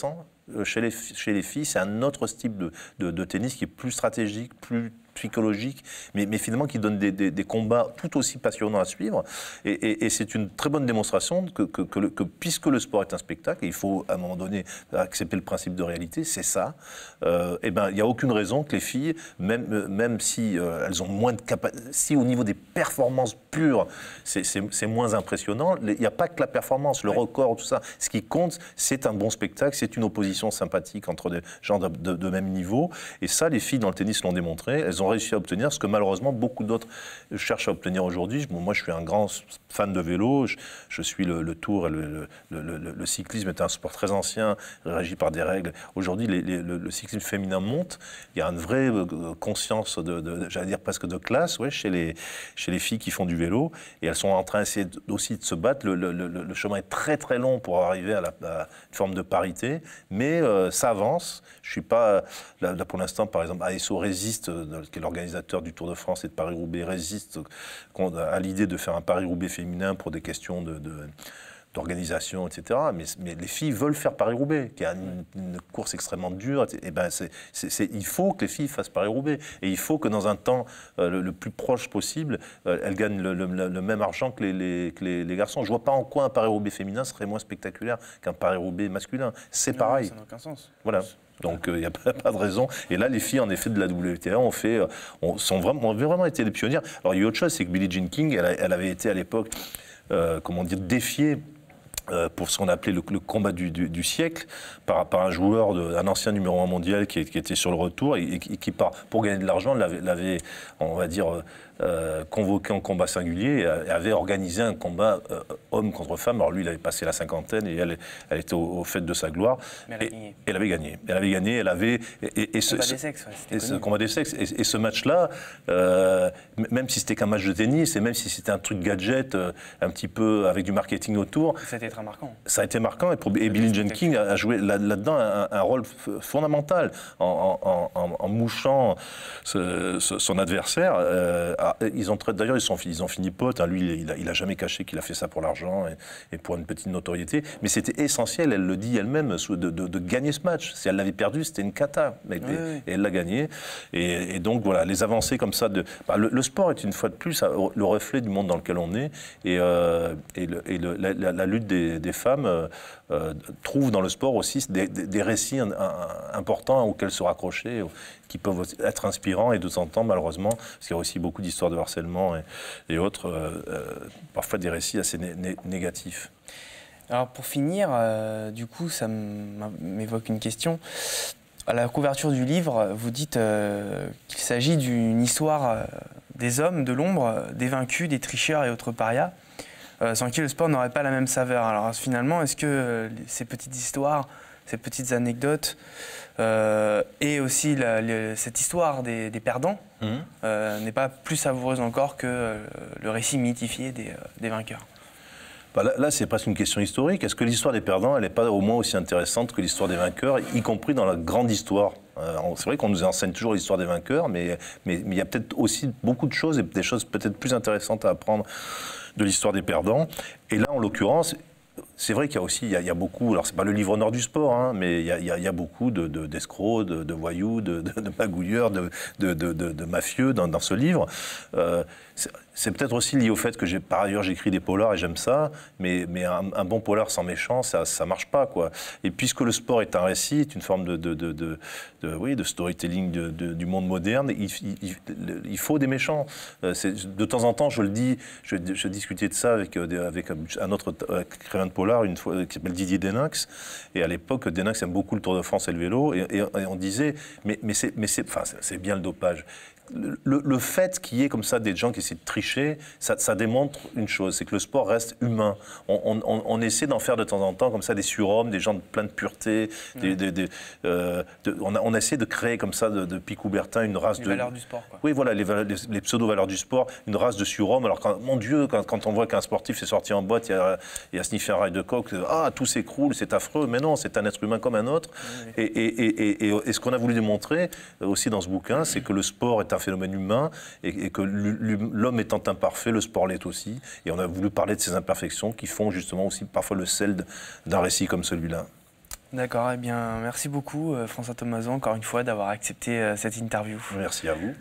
euh, chez les, chez les filles, c'est un autre type de, de, tennis qui est plus stratégique, plus psychologique, mais, finalement qui donne des, combats tout aussi passionnants à suivre. Et, c'est une très bonne démonstration que, que, puisque le sport est un spectacle, il faut à un moment donné accepter le principe de réalité, c'est ça, euh, et eh ben il n'y a aucune raison que les filles, même, même si euh, elles ont moins de si au niveau des performances pures, c'est moins impressionnant, il n'y a pas que la performance, le record, tout ça. Ce qui compte, c'est un bon spectacle, c'est une opposition sympathique entre des gens de, de même niveau. Et ça, les filles dans le tennis l'ont démontré. Elles ont réussi à obtenir ce que malheureusement beaucoup d'autres cherchent à obtenir aujourd'hui. moi, je suis un grand fan de vélo, je, suis le, tour, et le, cyclisme est un sport très ancien, régi par des règles. Aujourd'hui, le, cyclisme féminin monte, il y a une vraie euh, conscience, de, j'allais dire presque de classe, chez, les, chez les filles qui font du vélo, et elles sont en train d'essayer aussi de se battre. Le, chemin est très très long pour arriver à, la, forme de parité, mais euh, ça avance. Je suis pas, là, pour l'instant, par exemple, ASO résiste, euh, l'organisateur du Tour de France et de Paris-Roubaix, résiste à l'idée de faire un Paris-Roubaix féminin pour des questions de, d'organisation, etc. Mais, les filles veulent faire Paris-Roubaix, qui est une, course extrêmement dure. Et ben il faut que les filles fassent Paris-Roubaix. Et il faut que dans un temps euh, le, plus proche possible, euh, elles gagnent le, même argent que les, les, les garçons. Je ne vois pas en quoi un Paris-Roubaix féminin serait moins spectaculaire qu'un Paris-Roubaix masculin. C'est pareil. Ça n'a aucun sens. Voilà. Donc il euh, n'y a pas, de raison. Et là, les filles, en effet, de la WTA ont fait, euh, on, sont vraiment, vraiment été des pionnières. Alors il y a autre chose, c'est que Billie Jean King, elle, avait été à l'époque, euh, comment dire, défiée pour ce qu'on appelait le, combat du, siècle par, un joueur, de, un ancien numéro 1 mondial qui, était sur le retour et, qui, part pour gagner de l'argent, l'avait, on va dire, euh, convoqué en combat singulier avait organisé un combat euh, homme contre femme. Alors lui, il avait passé la cinquantaine et elle, elle était au, fait de sa gloire. elle, et, elle avait gagné. Elle avait gagné. Elle avait. Et, ce, combat des sexes. et ce match-là, euh, même si c'était qu'un match de tennis et même si c'était un truc gadget, un petit peu avec du marketing autour. Ça a été très marquant. Ça a été marquant et, pour, Billie Jean King a, joué là-dedans un, rôle fondamental en, mouchant son adversaire ah, ils ont d'ailleurs ils, ils ont fini pote hein. Lui, il, n'a a, jamais caché qu'il a fait ça pour l'argent et, pour une petite notoriété. Mais c'était essentiel. Elle le dit elle-même de, de, gagner ce match. Si elle l'avait perdu, c'était une cata. Mais, et, elle l'a gagné. Et, donc voilà, les avancées comme ça. De, bah, le, sport est une fois de plus euh, le reflet du monde dans lequel on est. Et, euh, la, lutte des, femmes euh, trouve dans le sport aussi des, récits importants auxquels se raccrocher qui peuvent être inspirants et de temps en temps, malheureusement, parce qu'il y a aussi beaucoup d'histoires de harcèlement et, autres, euh, euh, parfois des récits assez négatifs. Alors pour finir, euh, du coup, ça m'évoque une question. À la couverture du livre, vous dites qu'il s'agit d'une histoire des hommes de l'ombre, des vaincus, des tricheurs et autres parias, sans qui le sport n'aurait pas la même saveur. Alors finalement, est-ce que ces petites histoires ces petites anecdotes euh, et aussi cette histoire des, perdants mhm. euh, n'est pas plus savoureuse encore que euh, le récit mythifié des, vainqueurs. Bah, là, c'est presque une question historique. Est-ce que l'histoire des perdants, elle n'est pas au moins aussi intéressante que l'histoire des vainqueurs, y compris dans la grande histoire c'est vrai qu'on nous enseigne toujours l'histoire des vainqueurs, mais mais il y a peut-être aussi beaucoup de choses et des choses peut-être plus intéressantes à apprendre de l'histoire des perdants. Et là, en l'occurrence, c'est vrai qu'il y a aussi, il y a, beaucoup, alors c'est pas le livre nord du sport, hein, mais il y, a, beaucoup d'escrocs, de, de, de, voyous, de, magouilleurs, de, mafieux dans, ce livre. Euh, c'est peut-être aussi lié au fait que par ailleurs, j'écris des polars et j'aime ça, mais, un, bon polar sans méchant, ça, ne marche pas, quoi. Et puisque le sport est un récit, une forme de, oui, de storytelling du monde moderne, il, faut des méchants. Euh, de temps en temps, je le dis, je, discutais de ça avec, euh, un autre euh, écrivain de polar, une fois, qui s'appelle Didier Denax, et à l'époque, Denax aime beaucoup le Tour de France et le vélo, et, on disait, mais, c'est, c'est bien le dopage le, fait qu'il y ait comme ça des gens qui essaient de tricher, ça, ça démontre une chose, c'est que le sport reste humain. On, essaie d'en faire de temps en temps comme ça des surhommes, des gens de plein mmh. euh, de pureté. on, on, essaie de créer comme ça de, de Picoubertin une race de... Les valeurs du sport. Oui, voilà, les, pseudo-valeurs du sport, une race de surhommes. Alors, mon Dieu, quand, on voit qu'un sportif s'est sorti en boîte il a, sniffé un rail de coq euh, ah, tout s'écroule, c'est affreux. Mais non, c'est un être humain comme un autre. Et, et ce qu'on a voulu démontrer euh, aussi dans ce bouquin, c'est mmh. que le sport est un un phénomène humain et, et que l'homme étant imparfait, le sport l'est aussi. Et on a voulu parler de ces imperfections qui font justement aussi parfois le sel d'un récit comme celui-là. D'accord, eh bien merci beaucoup euh, François Thomason encore une fois d'avoir accepté euh, cette interview. Merci à vous.